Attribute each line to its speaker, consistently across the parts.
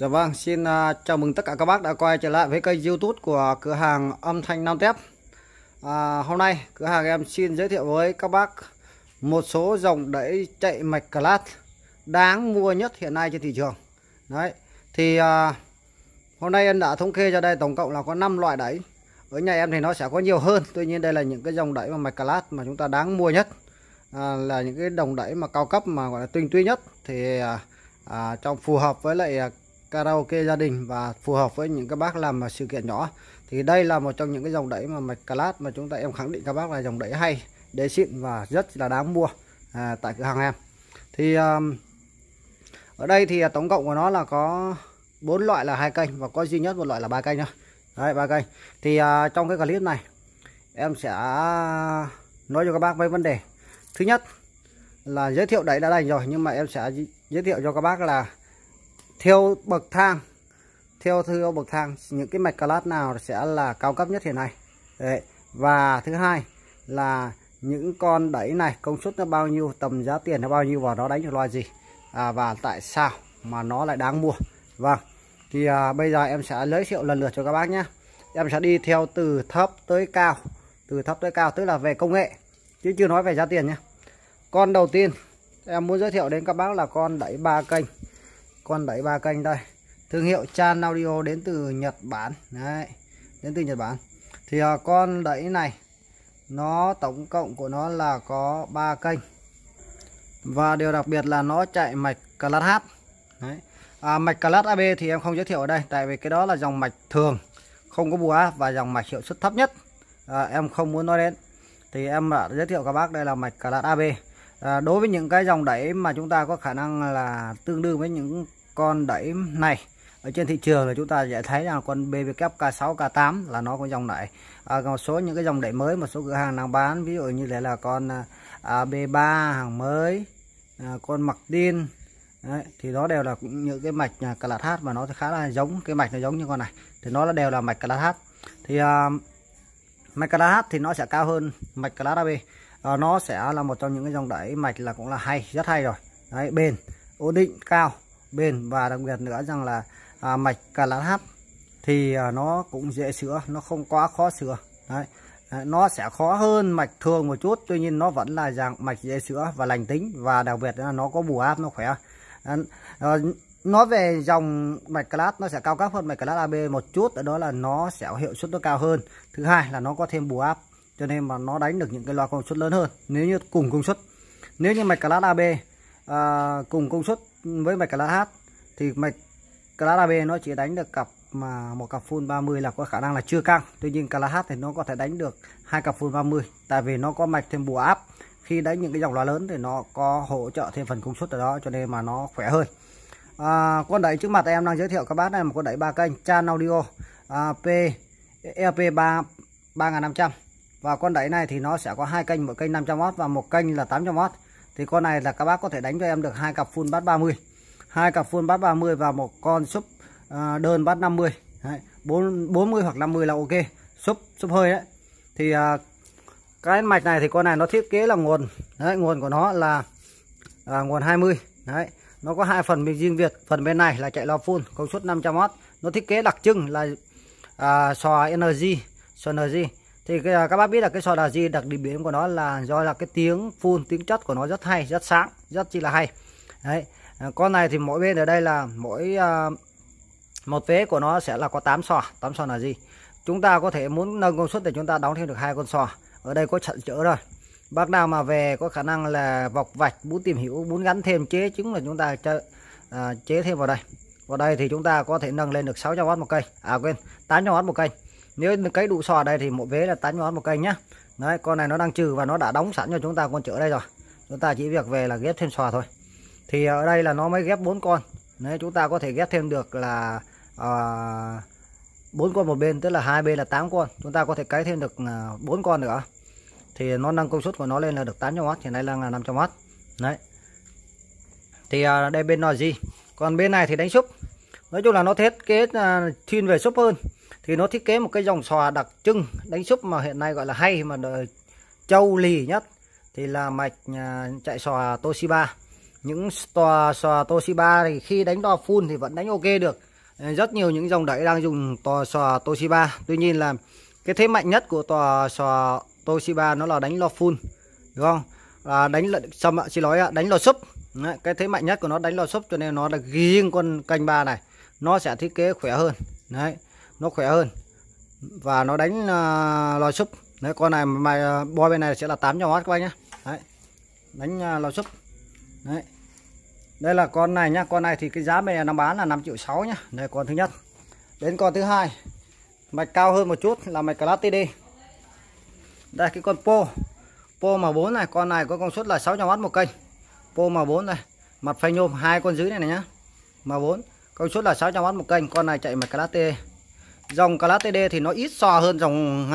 Speaker 1: Dạ vâng, xin uh, chào mừng tất cả các bác đã quay trở lại với kênh youtube của cửa hàng âm thanh Nam Tép à, Hôm nay cửa hàng em xin giới thiệu với các bác một số dòng đẩy chạy mạch class đáng mua nhất hiện nay trên thị trường Đấy, thì uh, hôm nay em đã thống kê cho đây tổng cộng là có 5 loại đẩy Ở nhà em thì nó sẽ có nhiều hơn, tuy nhiên đây là những cái dòng đẩy mà mạch class mà chúng ta đáng mua nhất à, Là những cái đồng đẩy mà cao cấp mà gọi là tinh túy nhất thì uh, À, trong à, phù hợp với lại karaoke gia đình và phù hợp với những các bác làm sự kiện nhỏ thì đây là một trong những cái dòng đẩy mà mạch calat mà chúng ta em khẳng định các bác là dòng đẩy hay đế xịn và rất là đáng mua à, tại cửa hàng em thì um, ở đây thì tổng cộng của nó là có bốn loại là hai kênh và có duy nhất một loại là ba kênh thôi đấy ba kênh thì uh, trong cái clip này em sẽ nói cho các bác mấy vấn đề thứ nhất là giới thiệu đẩy đã đành rồi nhưng mà em sẽ giới thiệu cho các bác là theo bậc thang theo theo bậc thang những cái mạch calat nào sẽ là cao cấp nhất hiện nay Đấy. và thứ hai là những con đẩy này công suất nó bao nhiêu tầm giá tiền nó bao nhiêu và nó đánh được loài gì à, và tại sao mà nó lại đáng mua vâng thì à, bây giờ em sẽ giới thiệu lần lượt cho các bác nhé em sẽ đi theo từ thấp tới cao từ thấp tới cao tức là về công nghệ chứ chưa nói về giá tiền nhé con đầu tiên em muốn giới thiệu đến các bác là con đẩy ba kênh con 73 kênh đây thương hiệu Chan Audio đến từ Nhật Bản đấy đến từ Nhật Bản thì uh, con đẩy này nó tổng cộng của nó là có 3 kênh và điều đặc biệt là nó chạy mạch class H đấy. À, mạch class AB thì em không giới thiệu ở đây tại vì cái đó là dòng mạch thường không có búa và dòng mạch hiệu suất thấp nhất à, em không muốn nói đến thì em đã giới thiệu các bác đây là mạch class AB à, đối với những cái dòng đẩy mà chúng ta có khả năng là tương đương với những con đẩy này ở trên thị trường là chúng ta sẽ thấy là con BBK K6 K8 là nó có dòng đẩy à, còn số những cái dòng đẩy mới một số cửa hàng đang bán ví dụ như thế là con à, à B3 hàng mới à, con mặc tiên Đấy, thì đó đều là những cái mạch à, cà lạt hát mà nó khá là giống cái mạch nó giống như con này thì nó là đều là mạch cà hát thì à, mạch cà hát thì nó sẽ cao hơn mạch cà lạt AB à, ờ, nó sẽ là một trong những cái dòng đẩy mạch là cũng là hay rất hay rồi Đấy, bền ổn định cao bền và đặc biệt nữa rằng là à, mạch cà lát hát thì à, nó cũng dễ sửa nó không quá khó sửa đấy à, nó sẽ khó hơn mạch thường một chút tuy nhiên nó vẫn là dạng mạch dễ sửa và lành tính và đặc biệt là nó có bù áp nó khỏe à, nó về dòng mạch class nó sẽ cao cấp hơn mạch class AB một chút đó là nó sẽ hiệu suất nó cao hơn thứ hai là nó có thêm bù áp cho nên mà nó đánh được những cái loa công suất lớn hơn nếu như cùng công suất nếu như mạch class AB à, cùng công suất với mạch lá hát thì mạch lá B nó chỉ đánh được cặp mà một cặp full 30 là có khả năng là chưa căng tuy nhiên lá hát thì nó có thể đánh được hai cặp full 30 tại vì nó có mạch thêm bù áp khi đánh những cái dòng loa lớn thì nó có hỗ trợ thêm phần công suất ở đó cho nên mà nó khỏe hơn à, con đẩy trước mặt em đang giới thiệu các bác này một con đẩy ba kênh Chan Audio à, P EP 3 3500 và con đẩy này thì nó sẽ có hai kênh một kênh 500W và một kênh là 800W thì con này là các bác có thể đánh cho em được hai cặp full bát 30 hai cặp full bát 30 và một con súp à, đơn bát 50 bốn 40 hoặc 50 là ok súp súp hơi đấy thì à, cái mạch này thì con này nó thiết kế là nguồn đấy, nguồn của nó là à, nguồn 20 đấy nó có hai phần riêng việt phần bên này là chạy lò phun công suất 500W nó thiết kế đặc trưng là à, sò energy sò energy thì cái, à, các bác biết là cái sò đà di đặc điểm của nó là do là cái tiếng phun tiếng chất của nó rất hay rất sáng rất chi là hay đấy à, con này thì mỗi bên ở đây là mỗi uh, một vế của nó sẽ là có 8 sò 8 sò là gì chúng ta có thể muốn nâng công suất để chúng ta đóng thêm được hai con sò ở đây có trận chữa rồi bác nào mà về có khả năng là vọc vạch muốn tìm hiểu muốn gắn thêm chế chứng là chúng ta chơi, à, chế thêm vào đây vào đây thì chúng ta có thể nâng lên được 600W một cây à quên 800W một cây nếu cái đủ sò đây thì một vế là tám ngón một cây nhá đấy con này nó đang trừ và nó đã đóng sẵn cho chúng ta con chữa đây rồi chúng ta chỉ việc về là ghép thêm sò thôi thì ở đây là nó mới ghép bốn con đấy chúng ta có thể ghép thêm được là ờ, bốn uh, con một bên tức là hai bên là 8 con chúng ta có thể cấy thêm được ờ, bốn con nữa thì nó nâng công suất của nó lên là được 800 W hiện nay đang là 500 W đấy thì uh, đây bên nó gì còn bên này thì đánh súp nói chung là nó thiết kế uh, thiên về súp hơn thì nó thiết kế một cái dòng sò đặc trưng đánh súp mà hiện nay gọi là hay mà đời châu lì nhất thì là mạch à, chạy sò Toshiba những tòa sò Toshiba thì khi đánh đo full thì vẫn đánh ok được ờ, rất nhiều những dòng đẩy đang dùng tòa sò Toshiba tuy nhiên là cái thế mạnh nhất của tòa sò Toshiba nó là đánh lo full đúng không à, đánh lợn xâm ạ xin lỗi ạ đánh lo súp cái thế mạnh nhất của nó đánh lo súp cho nên nó là riêng con canh ba này nó sẽ thiết kế khỏe hơn đấy nó khỏe hơn và nó đánh uh, à, lòi súp đấy con này mày à, bo bên này sẽ là 800 w các anh nhé đấy đánh uh, à, lòi súp đấy đây là con này nhá con này thì cái giá bên này nó bán là 5 triệu 6 nhá đây con thứ nhất đến con thứ hai mạch cao hơn một chút là mạch class td đây cái con po po m 4 này con này có công suất là 600 w một kênh po m 4 này mặt phay nhôm hai con dưới này, này nhá m 4 công suất là 600 w một kênh con này chạy mạch class td dòng CLHTD thì nó ít sò hơn dòng H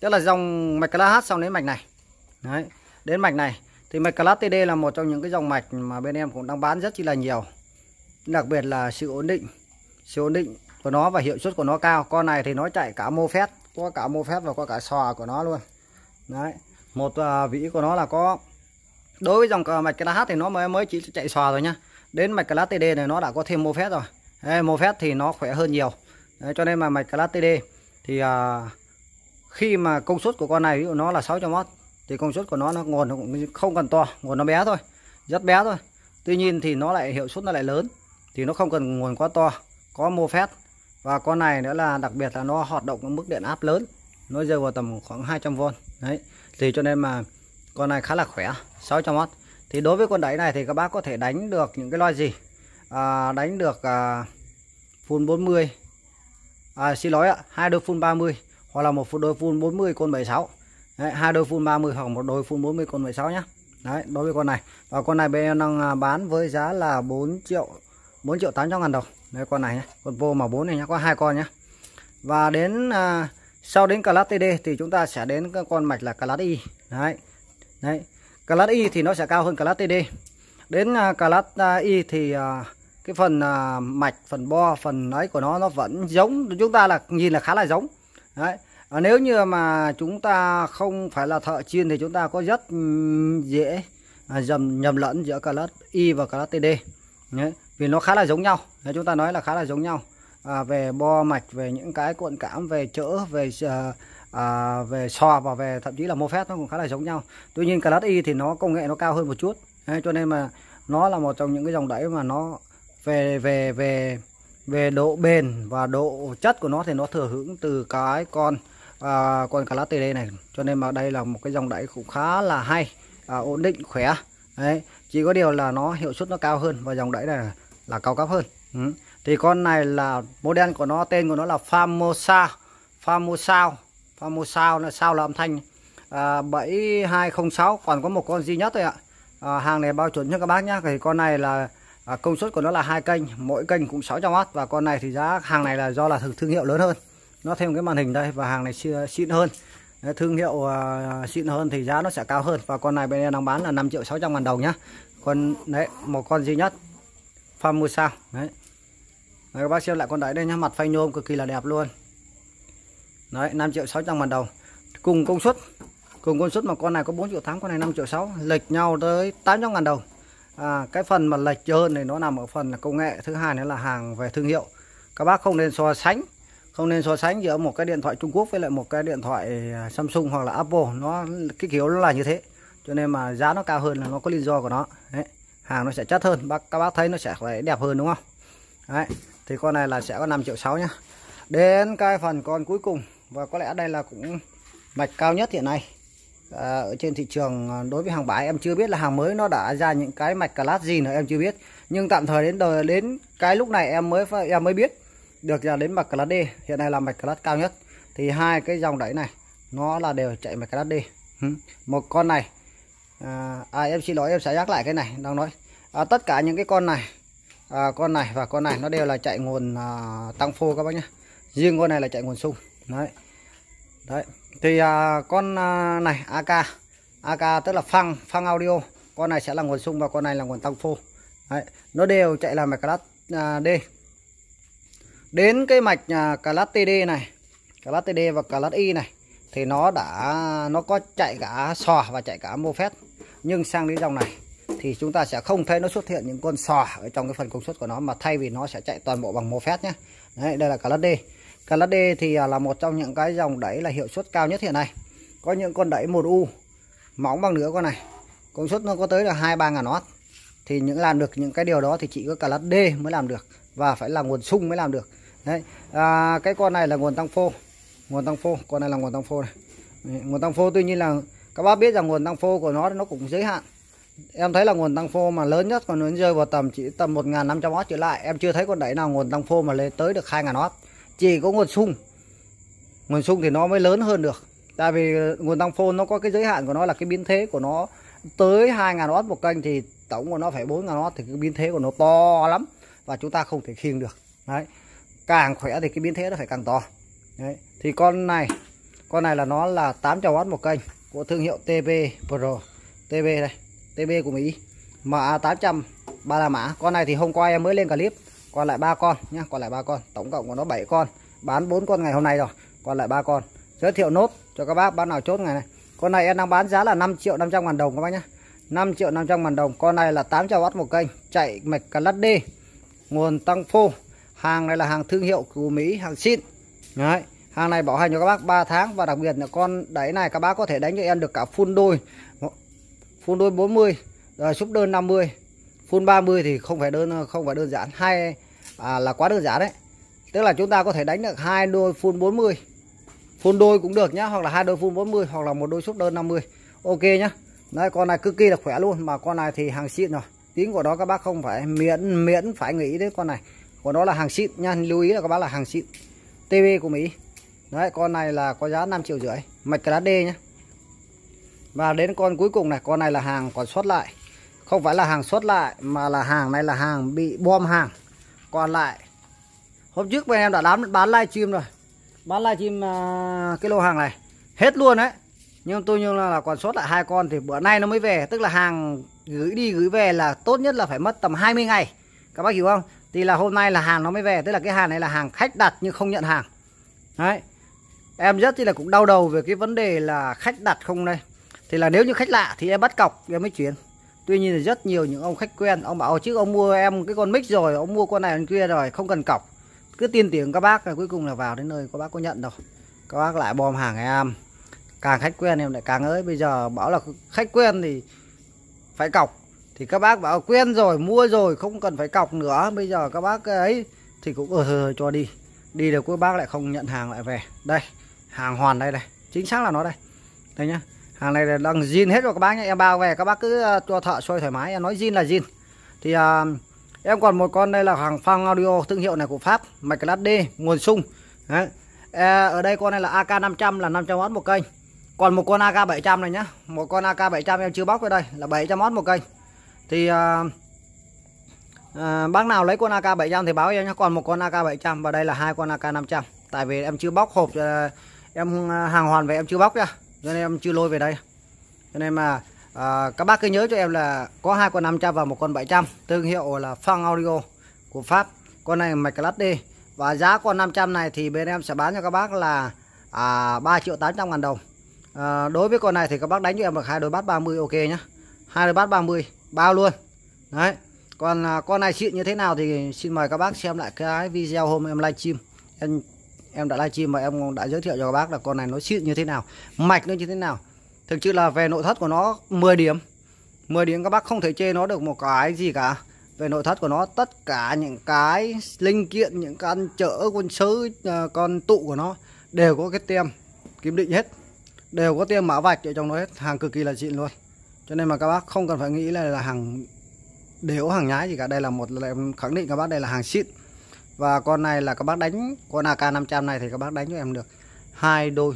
Speaker 1: tức là dòng mạch h xong đến mạch này đấy đến mạch này thì mạch CLHTD là một trong những cái dòng mạch mà bên em cũng đang bán rất chi là nhiều đặc biệt là sự ổn định sự ổn định của nó và hiệu suất của nó cao con này thì nó chạy cả mô phép có cả mô phép và có cả sò của nó luôn đấy một à, vĩ của nó là có đối với dòng mạch h thì nó mới mới chỉ chạy sò rồi nhá đến mạch CLHTD này nó đã có thêm mô phép rồi mô phép thì nó khỏe hơn nhiều Đấy, cho nên mà mạch Class TD thì à, khi mà công suất của con này ví dụ nó là 600W thì công suất của nó nó nguồn nó cũng không cần to nguồn nó bé thôi rất bé thôi tuy nhiên thì nó lại hiệu suất nó lại lớn thì nó không cần nguồn quá to có mô phép và con này nữa là đặc biệt là nó hoạt động ở mức điện áp lớn nó rơi vào tầm khoảng 200V đấy thì cho nên mà con này khá là khỏe 600W thì đối với con đáy này thì các bác có thể đánh được những cái loa gì à, đánh được à, full 40 à, xin lỗi ạ hai đôi full 30 hoặc là một đôi full 40 con 76 đấy, hai đôi full 30 hoặc một đôi full 40 con 16 nhá đấy đối với con này và con này bên em đang à, bán với giá là 4 triệu 4 triệu 800 ngàn đồng đấy con này nhá con vô mà 4 này nhá có hai con nhá và đến à, sau đến calat TD thì chúng ta sẽ đến con mạch là calat Y đấy đấy calat Y thì nó sẽ cao hơn calat TD đến à, calat Y à, thì à, cái phần à, mạch phần bo phần ấy của nó nó vẫn giống chúng ta là nhìn là khá là giống đấy à, nếu như mà chúng ta không phải là thợ chuyên thì chúng ta có rất dễ à, nhầm nhầm lẫn giữa class y và class td đấy. vì nó khá là giống nhau đấy, chúng ta nói là khá là giống nhau à, về bo mạch về những cái cuộn cảm về chỡ về à, à, về sò và về thậm chí là mô phép nó cũng khá là giống nhau tuy nhiên class y thì nó công nghệ nó cao hơn một chút đấy, cho nên mà nó là một trong những cái dòng đẩy mà nó về về về về độ bền và độ chất của nó thì nó thừa hưởng từ cái con à, con cá lá tê đây này cho nên mà đây là một cái dòng đáy cũng khá là hay à, ổn định khỏe đấy chỉ có điều là nó hiệu suất nó cao hơn và dòng đáy này là cao cấp hơn ừ. thì con này là model của nó tên của nó là Famosa Famosa Famosa là sao là âm thanh à, 7206 còn có một con duy nhất thôi ạ à, hàng này bao chuẩn cho các bác nhá thì con này là à, công suất của nó là hai kênh mỗi kênh cũng 600W và con này thì giá hàng này là do là thương hiệu lớn hơn nó thêm cái màn hình đây và hàng này xịn hơn thương hiệu à, xịn hơn thì giá nó sẽ cao hơn và con này bên em đang bán là 5 triệu 600 ngàn đồng nhá con đấy một con duy nhất farm mua sao đấy đấy, các bác xem lại con đấy đây nhá mặt phanh nhôm cực kỳ là đẹp luôn đấy 5 triệu 600 ngàn đồng cùng công suất cùng công suất mà con này có 4 triệu 8 con này 5 triệu 6 lệch nhau tới 800 ngàn đồng à, cái phần mà lệch hơn này nó nằm ở phần là công nghệ thứ hai nữa là hàng về thương hiệu các bác không nên so sánh không nên so sánh giữa một cái điện thoại Trung Quốc với lại một cái điện thoại à, Samsung hoặc là Apple nó cái kiểu nó là như thế cho nên mà giá nó cao hơn là nó có lý do của nó đấy. hàng nó sẽ chất hơn bác các bác thấy nó sẽ phải đẹp hơn đúng không đấy thì con này là sẽ có 5 triệu 6 nhá đến cái phần con cuối cùng và có lẽ đây là cũng mạch cao nhất hiện nay Ờ, ở trên thị trường ờ, đối với hàng bãi em chưa biết là hàng mới nó đã ra những cái mạch cà gì nữa em chưa biết nhưng tạm thời đến đời đến cái lúc này em mới em mới biết được là đến mạch cà D hiện nay là mạch cà cao nhất thì hai cái dòng đẩy này nó là đều chạy mạch cà D một con này à, à em xin lỗi em sẽ nhắc lại cái này đang nói à, tất cả những cái con này à, con này và con này nó đều là chạy nguồn à, tăng phô các bác nhé riêng con này là chạy nguồn sung đấy đấy thì à, con à, này AK AK tức là phăng phăng audio con này sẽ là nguồn sung và con này là nguồn tăng phô đấy. nó đều chạy là mạch class à, D đến cái mạch à, class TD này class TD và class Y này thì nó đã nó có chạy cả sò và chạy cả mô phép nhưng sang đến dòng này thì chúng ta sẽ không thấy nó xuất hiện những con sò ở trong cái phần công suất của nó mà thay vì nó sẽ chạy toàn bộ bằng mô phép nhé đấy, đây là class D d thì à, là một trong những cái dòng đẩy là hiệu suất cao nhất hiện nay có những con đẩy 1U móng bằng nửa con này công suất nó có tới là 2 3 ngàn watt thì những làm được những cái điều đó thì chỉ có d mới làm được và phải là nguồn sung mới làm được đấy à, cái con này là nguồn tăng phô nguồn tăng phô con này là nguồn tăng phô này nguồn tăng phô tuy nhiên là các bác biết rằng nguồn tăng phô của nó nó cũng giới hạn em thấy là nguồn tăng phô mà lớn nhất còn nó rơi vào tầm chỉ tầm 1.500 watt trở lại em chưa thấy con đẩy nào nguồn tăng phô mà lên tới được 2.000 watt chỉ có nguồn sung nguồn sung thì nó mới lớn hơn được tại vì nguồn tăng phôn nó có cái giới hạn của nó là cái biến thế của nó tới 2.000 watt một kênh thì tổng của nó phải 4.000 watt thì cái biến thế của nó to lắm và chúng ta không thể khiêng được đấy càng khỏe thì cái biến thế nó phải càng to đấy. thì con này con này là nó là 800 watt một kênh của thương hiệu TB Pro TB đây TB của Mỹ mã 800 ba là mã con này thì hôm qua em mới lên clip còn lại ba con nhá còn lại ba con tổng cộng của nó 7 con bán bốn con ngày hôm nay rồi còn lại ba con giới thiệu nốt cho các bác bác nào chốt ngày này con này em đang bán giá là 5 triệu 500 ngàn đồng các bác nhá 5 triệu 500 ngàn đồng con này là 800W một kênh chạy mạch cà lát đi nguồn tăng phô hàng này là hàng thương hiệu của Mỹ hàng xịn đấy hàng này bảo hành cho các bác 3 tháng và đặc biệt là con đáy này các bác có thể đánh cho em được cả full đôi full đôi 40 rồi súp đơn 50 full 30 thì không phải đơn không phải đơn giản hai à, là quá đơn giản đấy tức là chúng ta có thể đánh được hai đôi full 40 full đôi cũng được nhá hoặc là hai đôi full 40 hoặc là một đôi súp đơn 50 ok nhá đấy con này cực kỳ là khỏe luôn mà con này thì hàng xịn rồi tiếng của nó các bác không phải miễn miễn phải nghĩ đến con này của nó là hàng xịn nha lưu ý là các bác là hàng xịn TV của Mỹ đấy con này là có giá 5 triệu rưỡi mạch cá đá D nhá và đến con cuối cùng này con này là hàng còn sót lại không phải là hàng xuất lại mà là hàng này là hàng bị bom hàng còn lại hôm trước bên em đã bán bán livestream rồi bán livestream à, cái lô hàng này hết luôn đấy nhưng tôi nhưng là, là còn sót lại hai con thì bữa nay nó mới về tức là hàng gửi đi gửi về là tốt nhất là phải mất tầm 20 ngày các bác hiểu không thì là hôm nay là hàng nó mới về tức là cái hàng này là hàng khách đặt nhưng không nhận hàng đấy em rất thì là cũng đau đầu về cái vấn đề là khách đặt không đây thì là nếu như khách lạ thì em bắt cọc em mới chuyển tuy nhiên là rất nhiều những ông khách quen ông bảo chứ ông mua em cái con mic rồi ông mua con này con kia rồi không cần cọc cứ tin tưởng các bác là cuối cùng là vào đến nơi các bác có nhận đâu các bác lại bom hàng em càng khách quen em lại càng ấy. bây giờ bảo là khách quen thì phải cọc thì các bác bảo quen rồi mua rồi không cần phải cọc nữa bây giờ các bác ấy thì cũng ờ thôi, ờ, ờ, cho đi đi được các bác lại không nhận hàng lại về đây hàng hoàn đây này chính xác là nó đây đây nhá hàng này là đang zin hết rồi các bác nhé em bao về các bác cứ ờ, cho thợ xôi thoải mái em nói zin là zin thì à, em còn một con đây là hàng phang audio thương hiệu này của pháp mạch lát d nguồn sung Đấy. Ờ, ở đây con này là ak 500 là 500w một kênh còn một con ak 700 này nhá một con ak 700 em chưa bóc vào đây là 700w một kênh thì à, à, bác nào lấy con ak 700 thì báo em nhé còn một con ak 700 và đây là hai con ak 500 tại vì em chưa bóc hộp em hàng hoàn về em chưa bóc nhá cho nên em chưa lôi về đây cho nên mà à, các bác cứ nhớ cho em là có hai con 500 và một con 700 thương hiệu là Fang Audio của Pháp con này mạch lát đi và giá con 500 này thì bên em sẽ bán cho các bác là à, 3 triệu 800 ngàn đồng à, đối với con này thì các bác đánh cho em được hai đôi bát 30 ok nhá hai đôi bát 30 bao luôn đấy còn à, con này xịn như thế nào thì xin mời các bác xem lại cái video hôm em livestream em em đã livestream và em đã giới thiệu cho các bác là con này nó xịn như thế nào mạch nó như thế nào thực sự là về nội thất của nó 10 điểm 10 điểm các bác không thể chê nó được một cái gì cả về nội thất của nó tất cả những cái linh kiện những cái ăn chở quân sứ ờ, con tụ của nó đều có cái tem kiểm định hết đều có tem mã vạch ở trong nó hết hàng cực kỳ là xịn luôn cho nên mà các bác không cần phải nghĩ là, là hàng đều hàng nhái gì cả đây là một là em khẳng định các bác đây là hàng xịn và con này là các bác đánh con AK 500 này thì các bác đánh cho em được hai đôi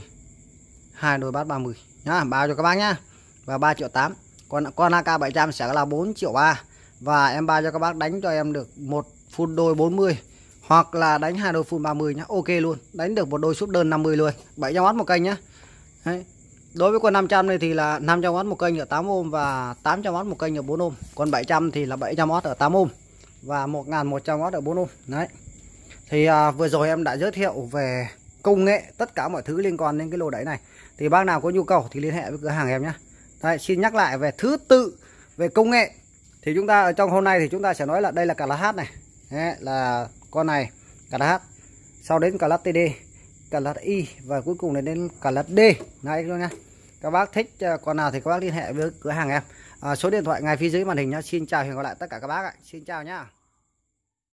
Speaker 1: hai đôi bát 30 nhá báo cho các bác nhá và 3 triệu 8 con con AK 700 sẽ là 4 triệu 3 và em bao cho các bác đánh cho em được một full đôi 40 hoặc là đánh hai đôi full 30 nhá ok luôn đánh được một đôi sút đơn 50 luôn 700 watt một kênh nhá Đấy. đối với con 500 này thì là 500 watt một kênh ở 8 ôm và 800 watt một kênh ở 4 ôm còn 700 thì là 700 watt ở 8 ôm và 1100 watt ở 4 ôm đấy thì à, vừa rồi em đã giới thiệu về công nghệ tất cả mọi thứ liên quan đến cái lô đáy này. Thì bác nào có nhu cầu thì liên hệ với cửa hàng em nhé. Đây, xin nhắc lại về thứ tự về công nghệ thì chúng ta ở trong hôm nay thì chúng ta sẽ nói là đây là cả lá hát này đấy, là con này cả lá hát sau đến cả lá td cả lá y và cuối cùng đến đến cả lá d này luôn nha các bác thích à, con nào thì các bác liên hệ với cửa hàng em à, số điện thoại ngay phía dưới màn hình nhá xin chào và hẹn gặp lại tất cả các bác ạ xin chào nhá